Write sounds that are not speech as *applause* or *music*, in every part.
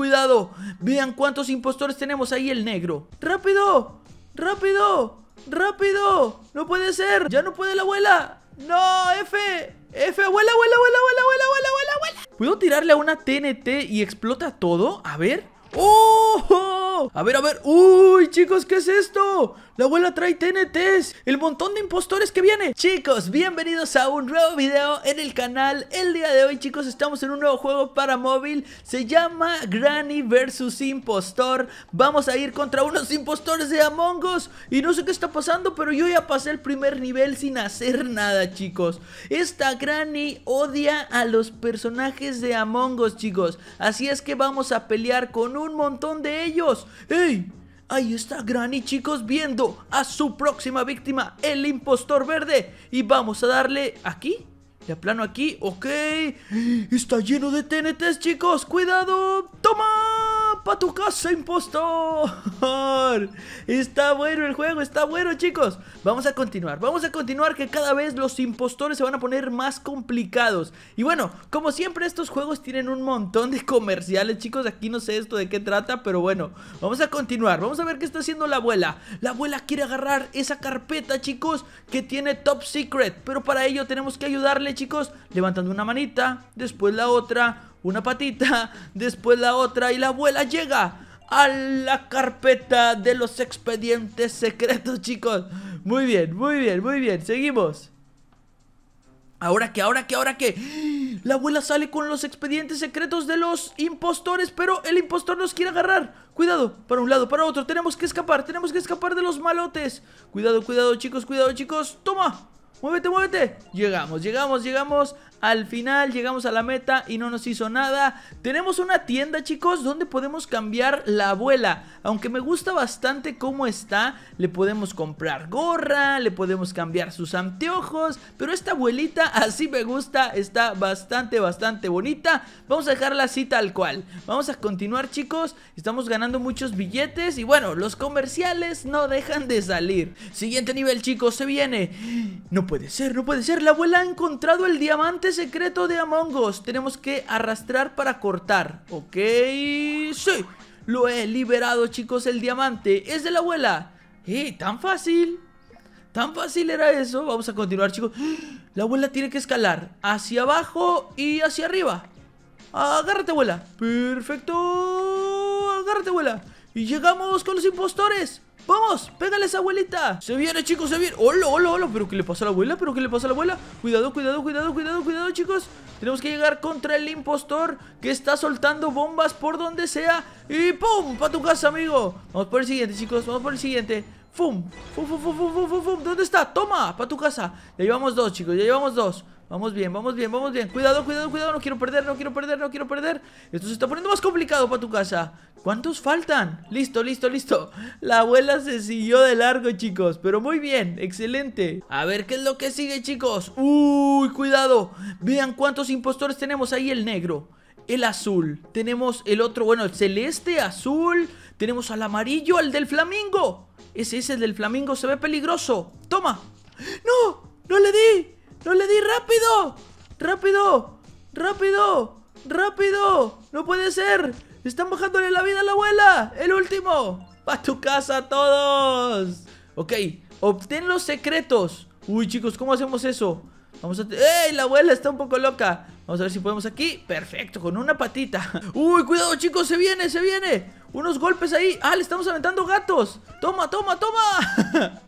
cuidado. Vean cuántos impostores tenemos ahí el negro. ¡Rápido! ¡Rápido! ¡Rápido! ¡No puede ser! ¡Ya no puede la abuela! ¡No! ¡F! ¡F! ¡Abuela, abuela, abuela, abuela, abuela, abuela, abuela! ¿Puedo tirarle a una TNT y explota todo? A ver. ¡Oh! A ver, a ver. ¡Uy, chicos! ¿Qué es esto? La abuela trae TNTs. El montón de impostores que viene. Chicos, bienvenidos a un nuevo video en el canal. El día de hoy, chicos, estamos en un nuevo juego para móvil. Se llama Granny vs Impostor. Vamos a ir contra unos impostores de Among Us. Y no sé qué está pasando, pero yo ya pasé el primer nivel sin hacer nada, chicos. Esta Granny odia a los personajes de Among Us, chicos. Así es que vamos a pelear con un montón de ellos. ¡Ey! Ahí está Granny, chicos, viendo a su próxima víctima, el impostor verde. Y vamos a darle aquí. Le aplano aquí. Ok. Está lleno de TNTs, chicos. Cuidado. ¡Toma! Pa' tu casa, impostor. Está bueno el juego, está bueno, chicos. Vamos a continuar, vamos a continuar que cada vez los impostores se van a poner más complicados. Y bueno, como siempre estos juegos tienen un montón de comerciales, chicos. Aquí no sé esto de qué trata, pero bueno, vamos a continuar. Vamos a ver qué está haciendo la abuela. La abuela quiere agarrar esa carpeta, chicos, que tiene Top Secret. Pero para ello tenemos que ayudarle, chicos, levantando una manita, después la otra una patita, después la otra y la abuela llega a la carpeta de los expedientes secretos, *laughs* chicos. Muy bien, muy bien, muy bien, seguimos. ¿Ahora que, ¿Ahora que, ¿Ahora que La abuela sale con los expedientes secretos de los impostores, pero el impostor nos quiere agarrar. Cuidado, para un lado, para otro. Tenemos que escapar, tenemos que escapar de los malotes. Cuidado, cuidado, chicos, cuidado, chicos. Toma, ¡Muévete, muévete! Llegamos, llegamos, llegamos al final, llegamos a la meta y no nos hizo nada. Tenemos una tienda, chicos, donde podemos cambiar la abuela. Aunque me gusta bastante cómo está, le podemos comprar gorra, le podemos cambiar sus anteojos. Pero esta abuelita *laughs* así me gusta, está bastante, bastante bonita. Vamos a dejarla así tal cual. Vamos a continuar, chicos. Estamos ganando muchos billetes y bueno, los comerciales no dejan de salir. Siguiente nivel, chicos, se viene. No puede ser, no puede ser. La abuela ha encontrado el diamante secreto de Among Us. Tenemos que arrastrar para cortar. Ok, sí. Lo he liberado, chicos, el diamante. Es de la abuela. ¡Eh, tan fácil! Tan fácil era eso. Vamos a continuar, chicos. *gasps* La abuela tiene que escalar hacia abajo y hacia arriba. Agárrate, abuela. Perfecto. Agárrate, abuela. Y llegamos con los impostores. ¡Vamos! ¡Pégale esa abuelita! ¡Se viene, chicos! ¡Se viene! ¡Hola, hola, hola! ¿Pero qué le pasa a la abuela? ¿Pero qué le pasa a la abuela? Cuidado, cuidado, cuidado, cuidado, cuidado, chicos. Tenemos que llegar contra el impostor que está soltando bombas por donde sea. Y ¡pum! ¡Pa tu casa, amigo! Vamos por el siguiente, chicos. Vamos por el siguiente. ¡Fum! ¡Fum, fum, fum, fum, fum, dónde está? ¡Toma! ¡Para tu casa! Ya llevamos dos, chicos, ya llevamos dos Vamos bien, vamos bien, vamos bien Cuidado, cuidado, cuidado, no quiero perder, no quiero perder, no quiero perder Esto se está poniendo más complicado para tu casa ¿Cuántos faltan? Listo, listo, listo La abuela se siguió de largo, chicos Pero muy bien, excelente A ver, ¿qué es lo que sigue, chicos? ¡Uy, cuidado! Vean cuántos impostores tenemos ahí el negro el azul. Tenemos el otro, bueno, el celeste, azul. Tenemos al amarillo, al del flamingo. Ese es el del flamingo, se ve peligroso. Toma. No, no le di. No le di, rápido. Rápido. Rápido. Rápido. No puede ser. Están bajándole la vida a la abuela. El último. A tu casa todos. Ok, obtén los secretos. Uy, chicos, ¿cómo hacemos eso? Vamos a... ¡Ey! La abuela está un poco loca. Vamos a ver si podemos aquí. Perfecto, con una patita. *laughs* Uy, cuidado chicos, se viene, se viene. Unos golpes ahí. Ah, le estamos aventando gatos. Toma, toma, toma. *laughs*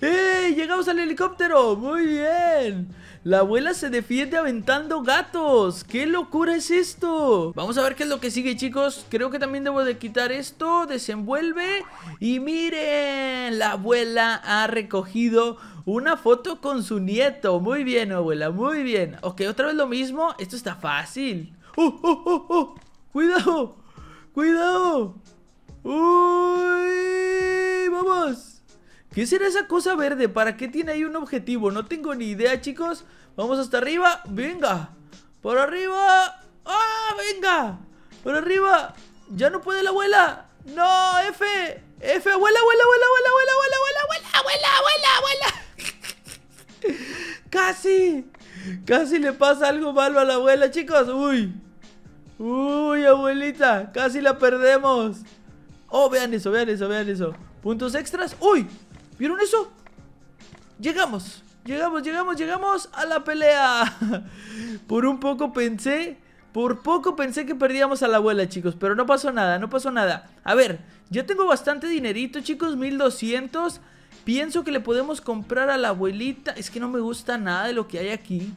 ¡Ey! Llegamos al helicóptero. Muy bien. La abuela se defiende aventando gatos. ¡Qué locura es esto! Vamos a ver qué es lo que sigue, chicos. Creo que también debo de quitar esto. Desenvuelve. Y miren, la abuela ha recogido una foto con su nieto. Muy bien, abuela, muy bien. Ok, otra vez lo mismo. Esto está fácil. ¡Oh, oh, oh, oh! ¡Cuidado! ¡Cuidado! ¡Uy! ¡Vamos! ¿Qué será esa cosa verde? ¿Para qué tiene ahí un objetivo? No tengo ni idea, chicos Vamos hasta arriba. Venga. Por arriba. ¡Ah! Venga. Por arriba. Ya no puede la abuela. No, F. F, abuela, abuela, abuela, abuela, abuela, abuela, abuela, abuela, abuela, abuela. *laughs* Casi. Casi le pasa algo malo a la abuela, chicos. Uy. Uy, abuelita. Casi la perdemos. Oh, vean eso, vean eso, vean eso. Puntos extras. Uy. ¿Vieron eso? Llegamos. Llegamos, llegamos, llegamos a la pelea. *laughs* Por un poco pensé, por poco pensé que perdíamos a la abuela, chicos. Pero no pasó nada, no pasó nada. A ver, yo tengo bastante dinerito, chicos, 1200. Pienso que le podemos comprar a la abuelita. Es que no me gusta nada de lo que hay aquí.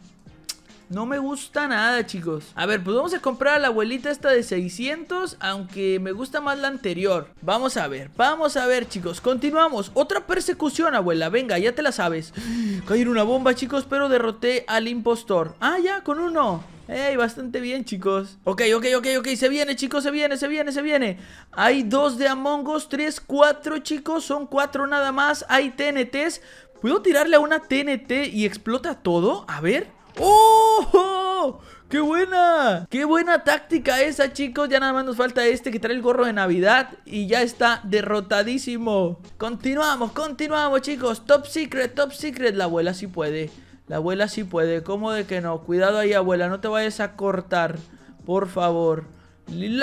No me gusta nada, chicos. A ver, pues vamos a comprar a la abuelita esta de 600, aunque me gusta más la anterior. Vamos a ver, vamos a ver, chicos. Continuamos. Otra persecución, abuela. Venga, ya te la sabes. *gasps* Caí una bomba, chicos, pero derroté al impostor. Ah, ya, con uno. ¡Ey! Bastante bien, chicos Ok, ok, ok, ok, se viene, chicos, se viene, se viene, se viene Hay dos de Among Us, tres, cuatro, chicos Son cuatro nada más, hay TNTs ¿Puedo tirarle a una TNT y explota todo? A ver ¡Oh! ¡Qué buena! ¡Qué buena táctica esa, chicos! Ya nada más nos falta este que trae el gorro de Navidad y ya está derrotadísimo. Continuamos, continuamos, chicos. Top secret, top secret. La abuela sí puede. La abuela sí puede. ¿Cómo de que no? Cuidado ahí, abuela. No te vayas a cortar. Por favor.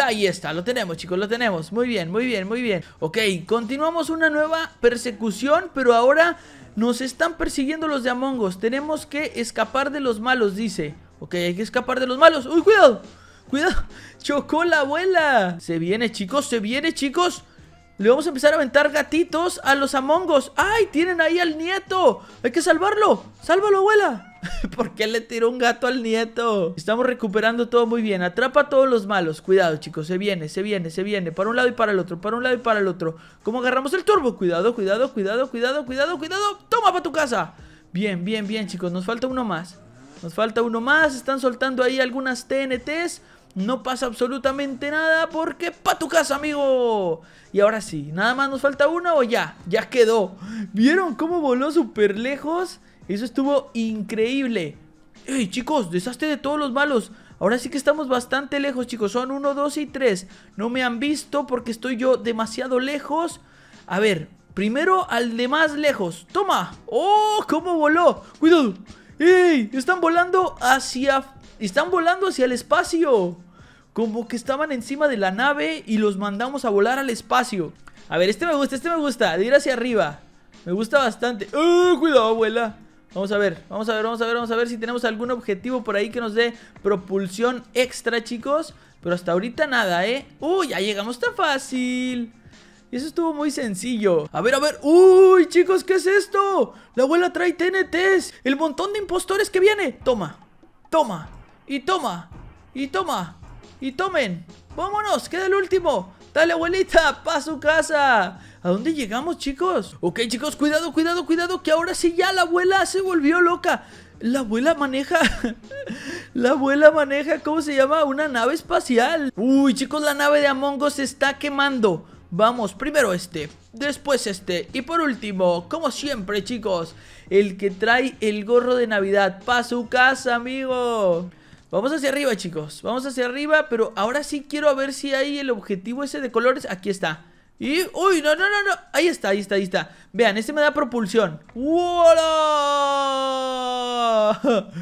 Ahí está, lo tenemos chicos, lo tenemos Muy bien, muy bien, muy bien Ok, continuamos una nueva persecución Pero ahora nos están persiguiendo los de Tenemos que escapar de los malos, dice Ok, hay que escapar de los malos ¡Uy, cuidado! ¡Cuidado! *laughs* ¡Chocó la abuela! Se viene chicos, se viene chicos le vamos a empezar a aventar gatitos a los amongos. ¡Ay! Tienen ahí al nieto. Hay que salvarlo. Sálvalo, abuela. *laughs* ¿Por qué le tiró un gato al nieto? Estamos recuperando todo muy bien. Atrapa a todos los malos. Cuidado, chicos. Se viene, se viene, se viene. Para un lado y para el otro. Para un lado y para el otro. ¿Cómo agarramos el turbo? Cuidado, cuidado, cuidado, cuidado, cuidado, cuidado. Toma para tu casa. Bien, bien, bien, chicos. Nos falta uno más. Nos falta uno más. Están soltando ahí algunas TNTs. No pasa absolutamente nada porque pa' tu casa, amigo. Y ahora sí, nada más nos falta uno o ya, ya quedó. ¿Vieron cómo voló súper lejos? Eso estuvo increíble. ¡Ey, chicos! ¡Desastre de todos los malos! Ahora sí que estamos bastante lejos, chicos. Son 1, 2 y 3. No me han visto porque estoy yo demasiado lejos. A ver, primero al de más lejos. ¡Toma! ¡Oh, cómo voló! ¡Cuidado! ¡Ey! Están volando hacia... Están volando hacia el espacio. Como que estaban encima de la nave y los mandamos a volar al espacio. A ver, este me gusta, este me gusta. De ir hacia arriba. Me gusta bastante. ¡Oh, cuidado, abuela! Vamos a ver, vamos a ver, vamos a ver, vamos a ver si tenemos algún objetivo por ahí que nos dé propulsión extra, chicos. Pero hasta ahorita nada, ¿eh? ¡Uy, ya llegamos tan fácil! Y eso estuvo muy sencillo. A ver, a ver. ¡Uy, chicos! ¿Qué es esto? La abuela trae TNTs. El montón de impostores que viene. Toma. Toma. Y toma. Y toma. Y tomen. Vámonos. Queda el último. ¡Dale, abuelita! ¡Pa su casa! ¿A dónde llegamos, chicos? Ok, chicos, cuidado, cuidado, cuidado, que ahora sí ya la abuela se volvió loca. La abuela maneja... *laughs* la abuela maneja, ¿cómo se llama? Una nave espacial. Uy, chicos, la nave de Among Us se está quemando. Vamos, primero este, después este y por último, como siempre chicos, el que trae el gorro de Navidad Pa' su casa, amigo. Vamos hacia arriba, chicos. Vamos hacia arriba, pero ahora sí quiero ver si hay el objetivo ese de colores. Aquí está. Y... ¡Uy! No, no, no, no. Ahí está, ahí está, ahí está. Vean, este me da propulsión. ¡Hola!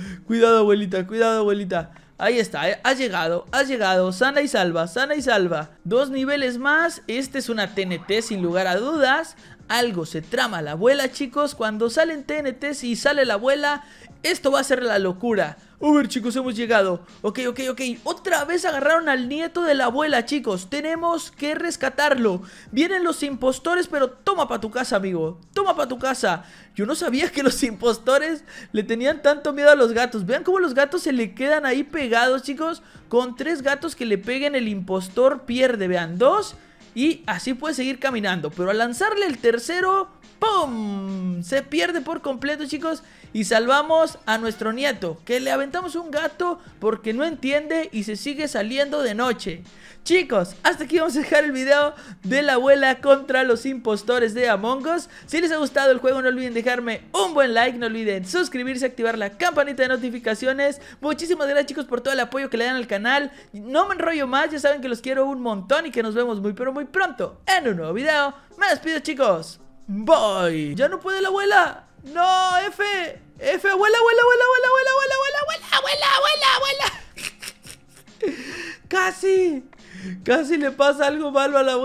*laughs* Cuidado, abuelita, cuidado, abuelita. Ahí está, eh. has llegado, has llegado, sana y salva, sana y salva. Dos niveles más, este es una TNT sin lugar a dudas. Algo se trama la abuela, chicos. Cuando salen TNTs y sale la abuela, esto va a ser la locura. A ver, chicos, hemos llegado. Ok, ok, ok. Otra vez agarraron al nieto de la abuela, chicos. Tenemos que rescatarlo. Vienen los impostores, pero toma para tu casa, amigo. Toma para tu casa. Yo no sabía que los impostores le tenían tanto miedo a los gatos. Vean cómo los gatos se le quedan ahí pegados, chicos. Con tres gatos que le peguen, el impostor pierde. Vean, dos. Y así puede seguir caminando. Pero al lanzarle el tercero... ¡Pum! Se pierde por completo, chicos y salvamos a nuestro nieto, que le aventamos un gato porque no entiende y se sigue saliendo de noche. Chicos, hasta aquí vamos a dejar el video de la abuela contra los impostores de Among Us. Si les ha gustado el juego no olviden dejarme un buen like, no olviden suscribirse, activar la campanita de notificaciones. Muchísimas gracias chicos por todo el apoyo que le dan al canal. No me enrollo más, ya saben que los quiero un montón y que nos vemos muy pero muy pronto en un nuevo video. Me despido chicos, bye. Ya no puede la abuela. ¡No, F! ¡F! ¡Vuela, vuela, vuela, vuela, vuela, vuela, vuela, vuela, vuela, vuela, vuela! casi Casi le pasa algo malo a la abuela.